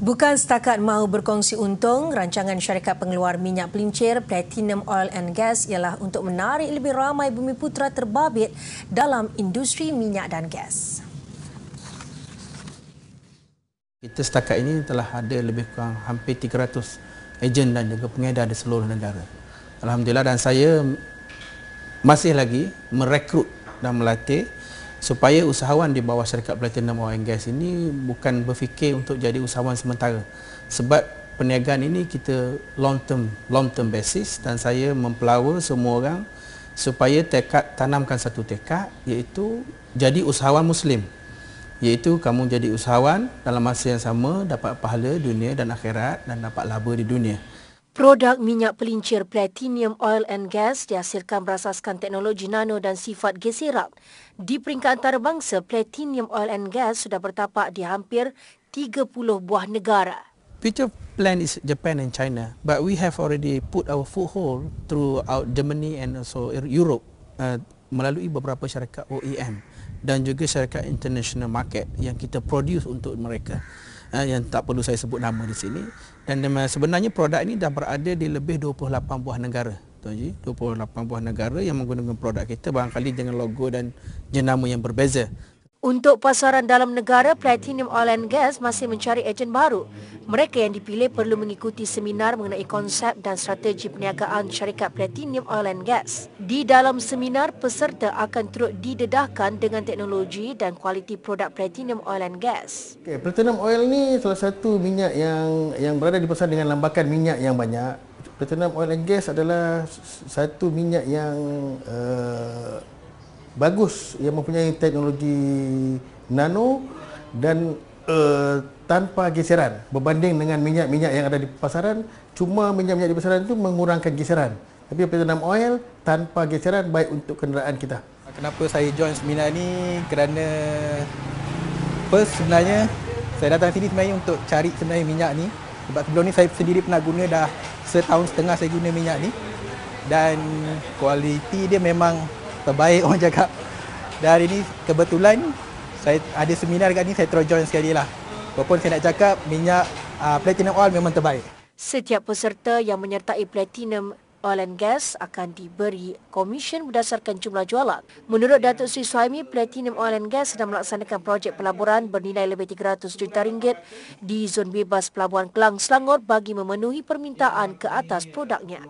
Bukan setakat mahu berkongsi untung, rancangan syarikat pengeluar minyak pelincir Platinum Oil and Gas ialah untuk menarik lebih ramai bumi putera terbabit dalam industri minyak dan gas. Kita setakat ini telah ada lebih kurang hampir 300 ejen dan juga pengedar di seluruh negara. Alhamdulillah dan saya masih lagi merekrut dan melatih supaya usahawan di bawah syarikat platinum oil and gas ini bukan berfikir untuk jadi usahawan sementara sebab perniagaan ini kita long term long term basis dan saya mempelawa semua orang supaya tekad tanamkan satu tekad iaitu jadi usahawan muslim iaitu kamu jadi usahawan dalam masa yang sama dapat pahala dunia dan akhirat dan dapat laba di dunia Produk minyak pelincir platinum oil and gas dihasilkan berasaskan teknologi nano dan sifat geserak. Di peringkat antarabangsa, platinum oil and gas sudah bertapak di hampir 30 buah negara. Future plan is Japan and China, but we have already put our foothold throughout Germany and also Europe uh, melalui beberapa syarikat OEM dan juga syarikat international market yang kita produce untuk mereka eh, yang tak perlu saya sebut nama di sini dan sebenarnya produk ini dah berada di lebih 28 buah negara Tuan Ji, 28 buah negara yang menggunakan produk kita barangkali dengan logo dan jenama yang berbeza. Untuk pasaran dalam negara, Platinum Oil and Gas masih mencari ejen baru. Mereka yang dipilih perlu mengikuti seminar mengenai konsep dan strategi perniagaan syarikat Platinum Oil and Gas. Di dalam seminar, peserta akan turut didedahkan dengan teknologi dan kualiti produk Platinum Oil and Gas. Okay, Platinum Oil ni salah satu minyak yang yang berada di pasaran dengan lambakan minyak yang banyak. Platinum Oil and Gas adalah satu minyak yang uh, bagus yang mempunyai teknologi nano dan uh, tanpa geseran berbanding dengan minyak-minyak yang ada di pasaran cuma minyak-minyak di pasaran itu mengurangkan geseran tapi petanam oil tanpa geseran baik untuk kenderaan kita ah, kenapa saya join seminar ini kerana first sebenarnya saya datang sini sebenarnya untuk cari sebenarnya minyak ni sebab sebelum ni saya sendiri pernah guna dah setahun setengah saya guna minyak ni dan kualiti dia memang terbaik orang cakap. Dan ini kebetulan saya ada seminar dekat ni saya terus join sekali lah. Walaupun saya nak cakap minyak uh, platinum oil memang terbaik. Setiap peserta yang menyertai platinum oil and gas akan diberi komisen berdasarkan jumlah jualan. Menurut Datuk Sri Suhaimi, Platinum Oil and Gas sedang melaksanakan projek pelaburan bernilai lebih 300 juta ringgit di zon bebas pelabuhan Kelang Selangor bagi memenuhi permintaan ke atas produknya.